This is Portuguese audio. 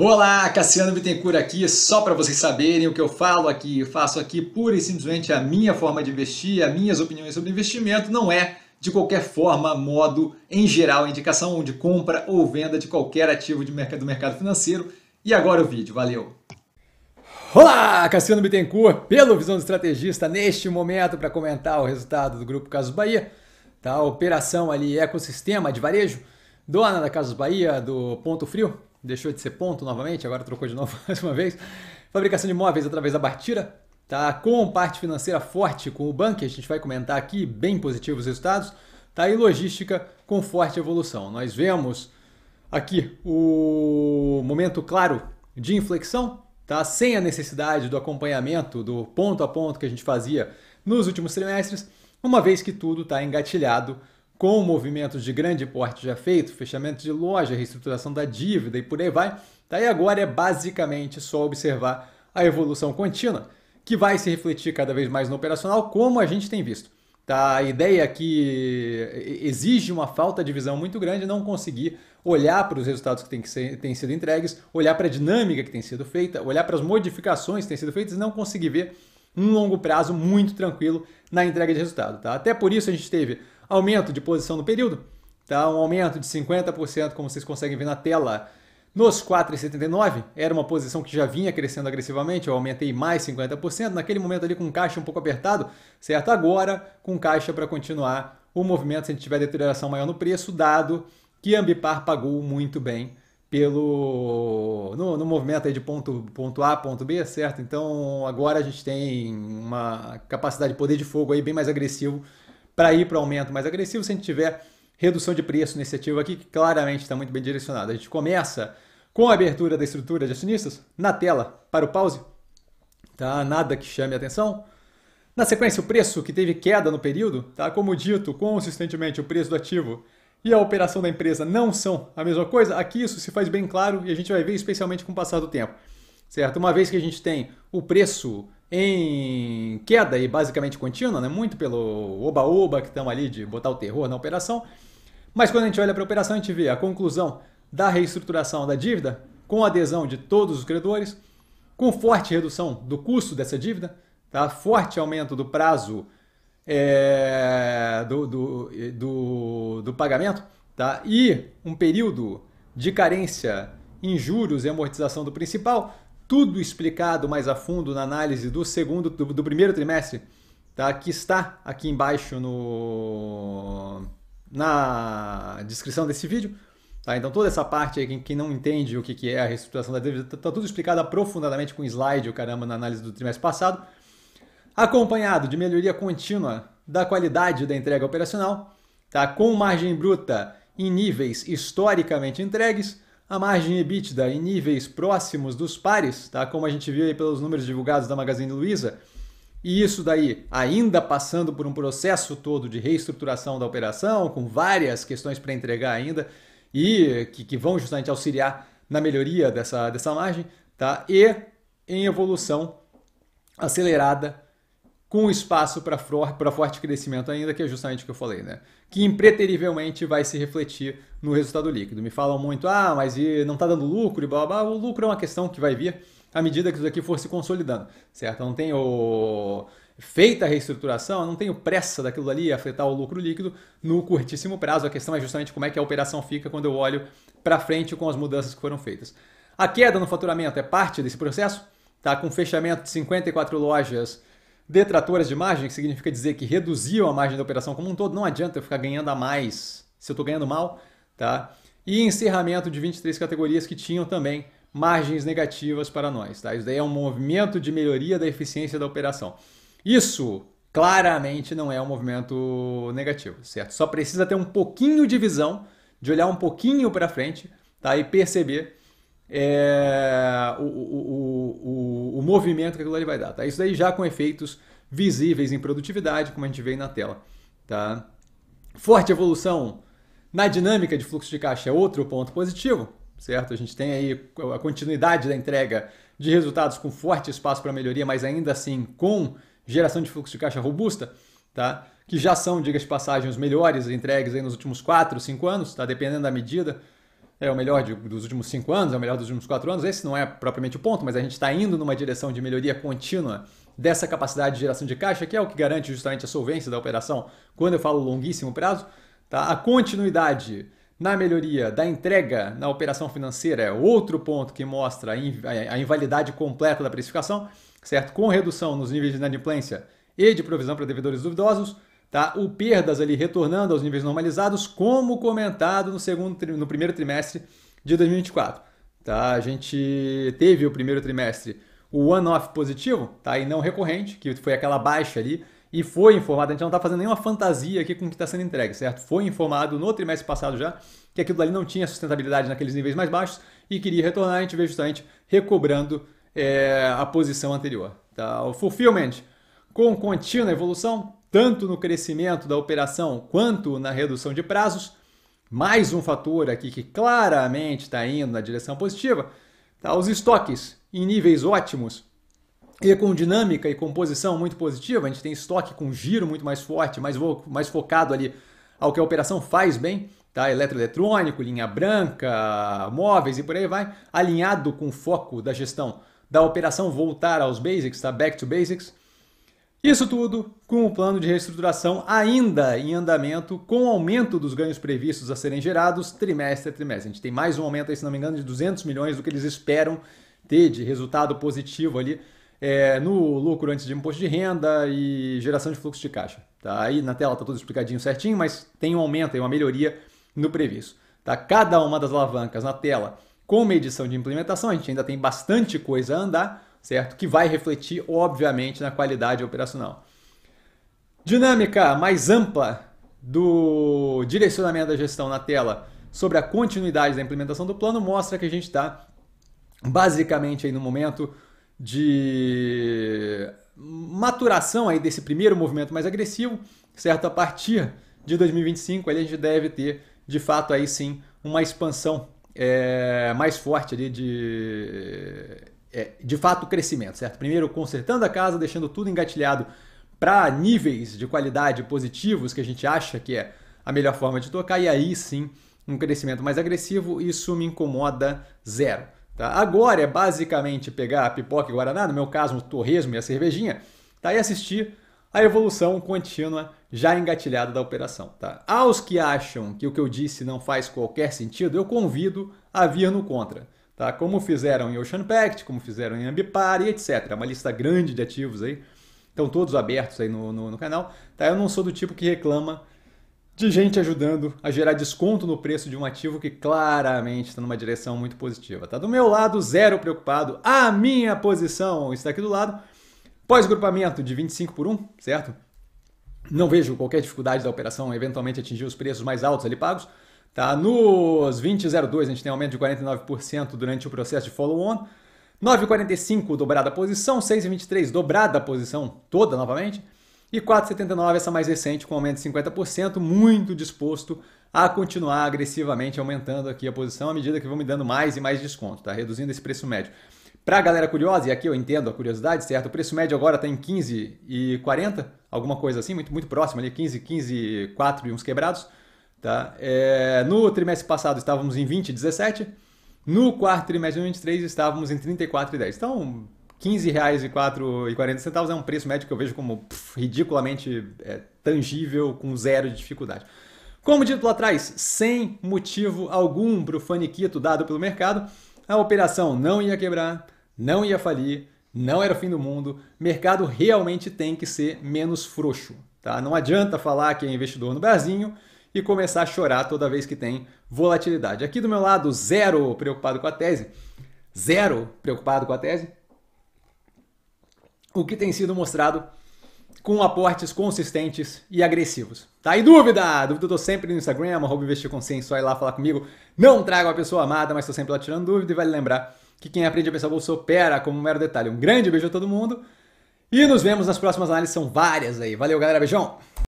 Olá, Cassiano Bittencourt aqui, só para vocês saberem o que eu falo aqui, eu faço aqui pura e simplesmente a minha forma de investir, as minhas opiniões sobre investimento, não é de qualquer forma, modo, em geral, indicação de compra ou venda de qualquer ativo de mercado, do mercado financeiro. E agora o vídeo, valeu! Olá, Cassiano Bittencourt, pelo Visão do Estrategista, neste momento para comentar o resultado do Grupo Casos Bahia, tá? operação ali, ecossistema de varejo, dona da Casas Bahia, do Ponto Frio, deixou de ser ponto novamente, agora trocou de novo mais uma vez. Fabricação de móveis através da Bartira, tá? Com parte financeira forte com o banco, a gente vai comentar aqui, bem positivos resultados, tá? E logística com forte evolução. Nós vemos aqui o momento claro de inflexão, tá? Sem a necessidade do acompanhamento do ponto a ponto que a gente fazia nos últimos trimestres, uma vez que tudo está engatilhado com movimentos de grande porte já feito, fechamento de loja, reestruturação da dívida e por aí vai, daí tá? agora é basicamente só observar a evolução contínua, que vai se refletir cada vez mais no operacional, como a gente tem visto. Tá? A ideia é que exige uma falta de visão muito grande não conseguir olhar para os resultados que têm que tem sido entregues, olhar para a dinâmica que tem sido feita, olhar para as modificações que têm sido feitas e não conseguir ver um longo prazo muito tranquilo na entrega de resultado. Tá? Até por isso a gente teve aumento de posição no período. Tá? Um aumento de 50%, como vocês conseguem ver na tela, nos 4,79 era uma posição que já vinha crescendo agressivamente, eu aumentei mais 50%, naquele momento ali com caixa um pouco apertado, certo? Agora com caixa para continuar o movimento se a gente tiver deterioração maior no preço, dado que Ambipar pagou muito bem pelo no, no movimento de ponto, ponto A, ponto B, certo? Então agora a gente tem uma capacidade de poder de fogo aí bem mais agressivo para ir para o aumento mais agressivo se a gente tiver redução de preço nesse ativo aqui, que claramente está muito bem direcionado. A gente começa com a abertura da estrutura de acionistas na tela para o pause, tá? Nada que chame atenção. Na sequência, o preço que teve queda no período, tá? Como dito, consistentemente o preço do ativo e a operação da empresa não são a mesma coisa. Aqui isso se faz bem claro e a gente vai ver especialmente com o passar do tempo, certo? Uma vez que a gente tem o preço em queda e basicamente contínua, né? muito pelo oba-oba que estão ali de botar o terror na operação. Mas quando a gente olha para a operação, a gente vê a conclusão da reestruturação da dívida, com adesão de todos os credores, com forte redução do custo dessa dívida, tá? forte aumento do prazo é, do, do, do, do, pagamento tá? e um período de carência em juros e amortização do principal, tudo explicado mais a fundo na análise do segundo do, do primeiro trimestre, tá? Que está aqui embaixo no na descrição desse vídeo. Tá? Então toda essa parte aí, quem, quem não entende o que, que é a reestruturação da dívida, está tá tudo explicado aprofundadamente com slide, o caramba, na análise do trimestre passado, acompanhado de melhoria contínua da qualidade da entrega operacional, tá? com margem bruta em níveis historicamente entregues, a margem EBITDA em níveis próximos dos pares, tá? como a gente viu aí pelos números divulgados da Magazine Luiza, e isso daí ainda passando por um processo todo de reestruturação da operação, com várias questões para entregar ainda, e que, que, vão justamente auxiliar na melhoria dessa, dessa margem, tá? e em evolução acelerada com espaço para forte crescimento ainda, que é justamente o que eu falei, né? Que impreterivelmente vai se refletir no resultado líquido. Me falam muito, ah, mas e não está dando lucro e blá, blá blá. O lucro é uma questão que vai vir à medida que isso aqui for se consolidando, certo? Eu não tenho feita a reestruturação, eu não tenho pressa daquilo ali afetar o lucro líquido no curtíssimo prazo. A questão é justamente como é que a operação fica quando eu olho para frente com as mudanças que foram feitas. A queda no faturamento é parte desse processo, tá? Com fechamento de 54 lojas detratores de margem, que significa dizer que reduziu a margem da operação como um todo, não adianta eu ficar ganhando a mais se eu estou ganhando mal, tá? E encerramento de 23 categorias que tinham também margens negativas para nós, tá? Isso daí é um movimento de melhoria da eficiência da operação. Isso claramente não é um movimento negativo, certo? Só precisa ter um pouquinho de visão, de olhar um pouquinho para frente, tá? E perceber é, movimento que aquilo ali vai dar. Tá? Isso daí já com efeitos visíveis em produtividade, como a gente vê aí na tela. Tá? Forte evolução na dinâmica de fluxo de caixa é outro ponto positivo, certo? A gente tem aí a continuidade da entrega de resultados com forte espaço para melhoria, mas ainda assim com geração de fluxo de caixa robusta, tá? que já são, diga-se passagem, os melhores entregues aí nos últimos 4, 5 anos, tá? dependendo da medida é o melhor de, dos últimos cinco anos, é o melhor dos últimos quatro anos. Esse não é propriamente o ponto, mas a gente está indo numa direção de melhoria contínua dessa capacidade de geração de caixa, que é o que garante justamente a solvência da operação quando eu falo longuíssimo prazo. Tá? A continuidade na melhoria da entrega na operação financeira é outro ponto que mostra a invalidade completa da precificação, certo? Com redução nos níveis de inadimplência e de provisão para devedores duvidosos tá? O perdas ali retornando aos níveis normalizados, como comentado no segundo no primeiro trimestre de 2024, tá? A gente teve o primeiro trimestre o one-off positivo, tá? E não recorrente, que foi aquela baixa ali e foi informado, a gente não está fazendo nenhuma fantasia aqui com o que está sendo entregue, certo? Foi informado no trimestre passado já que aquilo ali não tinha sustentabilidade naqueles níveis mais baixos e queria retornar, a gente vê justamente recobrando é, a posição anterior. Tá? O fulfillment com contínua evolução, tanto no crescimento da operação quanto na redução de prazos. Mais um fator aqui que claramente está indo na direção positiva, tá? os estoques em níveis ótimos e com dinâmica e composição muito positiva. A gente tem estoque com giro muito mais forte, mais, mais focado ali ao que a operação faz bem, tá? eletroeletrônico, linha branca, móveis e por aí vai, alinhado com o foco da gestão da operação voltar aos basics, tá? back to basics. Isso tudo com o plano de reestruturação ainda em andamento, com o aumento dos ganhos previstos a serem gerados trimestre a trimestre. A gente tem mais um aumento aí, se não me engano, de 200 milhões do que eles esperam ter de resultado positivo ali é, no lucro antes de imposto de renda e geração de fluxo de caixa. Tá? Aí na tela está tudo explicadinho certinho, mas tem um aumento, tem uma melhoria no previsto. Tá? Cada uma das alavancas na tela com medição de implementação, a gente ainda tem bastante coisa a andar, certo? Que vai refletir, obviamente, na qualidade operacional. Dinâmica mais ampla do direcionamento da gestão na tela sobre a continuidade da implementação do plano mostra que a gente está basicamente aí no momento de maturação aí desse primeiro movimento mais agressivo, certo? A partir de 2025 ali a gente deve ter de fato aí sim uma expansão é, mais forte ali de é, de fato, crescimento, certo? Primeiro, consertando a casa, deixando tudo engatilhado para níveis de qualidade positivos que a gente acha que é a melhor forma de tocar, e aí sim um crescimento mais agressivo, isso me incomoda zero. Tá? Agora é basicamente pegar a pipoca e guaraná, no meu caso, o torresmo e a cervejinha, tá? e assistir a evolução contínua já engatilhada da operação. Tá? Aos que acham que o que eu disse não faz qualquer sentido, eu convido a vir no contra tá? como fizeram em Ocean Pact, como fizeram em Ambipar e etc. É uma lista grande de ativos aí, estão todos abertos aí no, no, no canal. Tá? Eu não sou do tipo que reclama de gente ajudando a gerar desconto no preço de um ativo que claramente está numa direção muito positiva. Tá do meu lado, zero preocupado. A minha posição está aqui do lado. Pós-grupamento de 25 por 1, certo? Não vejo qualquer dificuldade da operação eventualmente atingir os preços mais altos ali pagos. Tá? Nos 20,02 a gente tem aumento de 49% durante o processo de follow-on. 9,45 dobrada a posição, 6,23 dobrada a posição toda novamente. E 4,79 essa mais recente com aumento de 50%, muito disposto a continuar agressivamente aumentando aqui a posição à medida que vão me dando mais e mais desconto, tá? Reduzindo esse preço médio. Para a galera curiosa, e aqui eu entendo a curiosidade, certo? O preço médio agora está em 15 e 40, alguma coisa assim, muito, muito próximo ali, 15, 15, 4 e uns quebrados. Tá? É, no trimestre passado estávamos em 20,17. No quarto trimestre de 2023 estávamos em 34,10. Então, R$ 15,40 é um preço médio que eu vejo como pff, ridiculamente é, tangível, com zero de dificuldade. Como dito lá atrás, sem motivo algum para o faniquito dado pelo mercado, a operação não ia quebrar, não ia falir, não era o fim do mundo. Mercado realmente tem que ser menos frouxo. Tá? Não adianta falar que é investidor no Brasil e começar a chorar toda vez que tem volatilidade. Aqui do meu lado, zero preocupado com a tese, zero preocupado com a tese, o que tem sido mostrado com aportes consistentes e agressivos. Tá aí dúvida? Dúvida eu tô sempre no Instagram, arroba investir consciência, só ir lá falar comigo. Não trago a pessoa amada, mas tô sempre lá tirando dúvida e vale lembrar que quem aprende a pensar bolsa opera como um mero detalhe. Um grande beijo a todo mundo e nos vemos nas próximas análises, são várias aí. Valeu, galera, beijão!